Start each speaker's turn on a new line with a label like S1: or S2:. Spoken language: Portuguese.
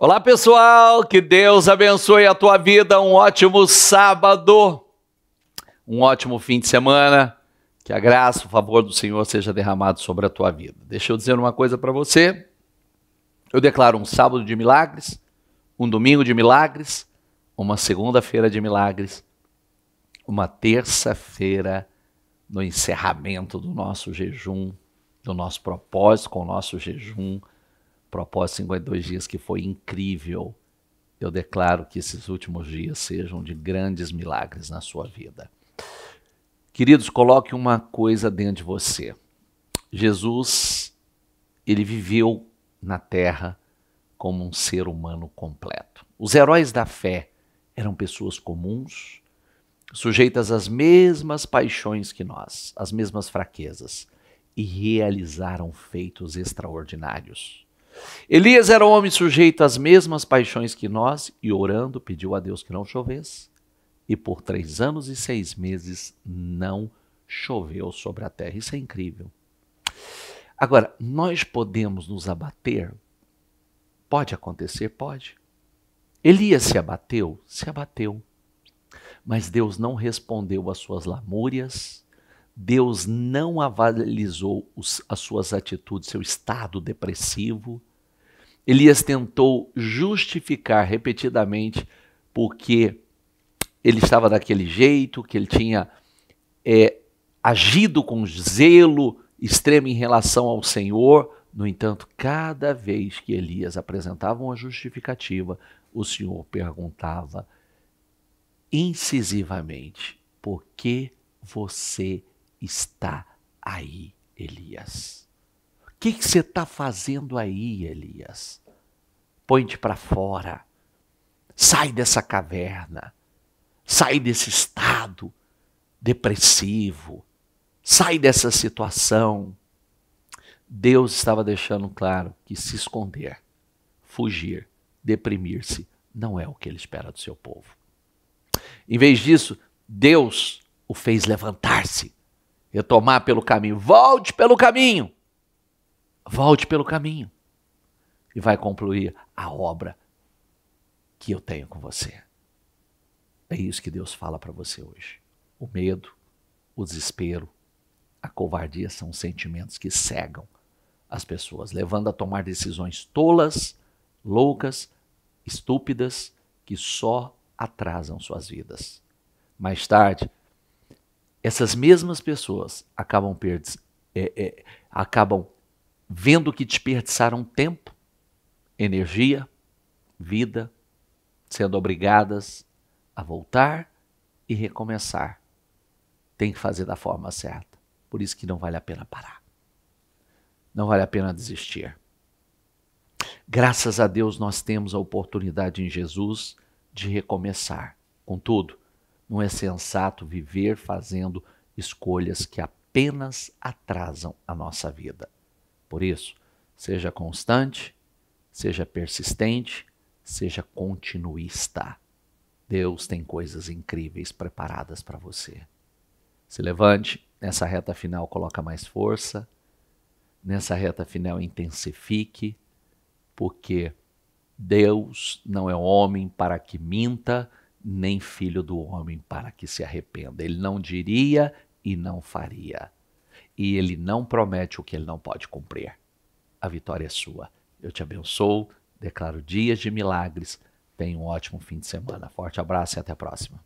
S1: Olá pessoal, que Deus abençoe a tua vida, um ótimo sábado, um ótimo fim de semana, que a graça, o favor do Senhor seja derramado sobre a tua vida. Deixa eu dizer uma coisa para você, eu declaro um sábado de milagres, um domingo de milagres, uma segunda-feira de milagres, uma terça-feira no encerramento do nosso jejum, do nosso propósito com o nosso jejum Propósito 52 Dias, que foi incrível. Eu declaro que esses últimos dias sejam de grandes milagres na sua vida. Queridos, coloque uma coisa dentro de você. Jesus, ele viveu na terra como um ser humano completo. Os heróis da fé eram pessoas comuns, sujeitas às mesmas paixões que nós, às mesmas fraquezas, e realizaram feitos extraordinários. Elias era homem sujeito às mesmas paixões que nós e orando pediu a Deus que não chovesse. E por três anos e seis meses não choveu sobre a terra. Isso é incrível. Agora, nós podemos nos abater? Pode acontecer? Pode. Elias se abateu? Se abateu. Mas Deus não respondeu às suas lamúrias, Deus não avalizou os, as suas atitudes, seu estado depressivo, Elias tentou justificar repetidamente porque ele estava daquele jeito, que ele tinha é, agido com zelo extremo em relação ao Senhor. No entanto, cada vez que Elias apresentava uma justificativa, o Senhor perguntava incisivamente: por que você está aí, Elias? O que você está fazendo aí, Elias? Põe-te para fora. Sai dessa caverna. Sai desse estado depressivo. Sai dessa situação. Deus estava deixando claro que se esconder, fugir, deprimir-se não é o que ele espera do seu povo. Em vez disso, Deus o fez levantar-se, retomar pelo caminho. Volte pelo caminho. Volte pelo caminho e vai concluir a obra que eu tenho com você. É isso que Deus fala para você hoje. O medo, o desespero, a covardia são sentimentos que cegam as pessoas, levando a tomar decisões tolas, loucas, estúpidas, que só atrasam suas vidas. Mais tarde, essas mesmas pessoas acabam, perdes, é, é, acabam vendo que desperdiçaram tempo, energia, vida, sendo obrigadas a voltar e recomeçar. Tem que fazer da forma certa. Por isso que não vale a pena parar. Não vale a pena desistir. Graças a Deus nós temos a oportunidade em Jesus de recomeçar. Contudo, não é sensato viver fazendo escolhas que apenas atrasam a nossa vida. Por isso, seja constante, seja persistente, seja continuista. Deus tem coisas incríveis preparadas para você. Se levante, nessa reta final coloca mais força, nessa reta final intensifique, porque Deus não é homem para que minta, nem filho do homem para que se arrependa. Ele não diria e não faria e ele não promete o que ele não pode cumprir. A vitória é sua. Eu te abençoo, declaro dias de milagres. Tenha um ótimo fim de semana. Forte abraço e até a próxima.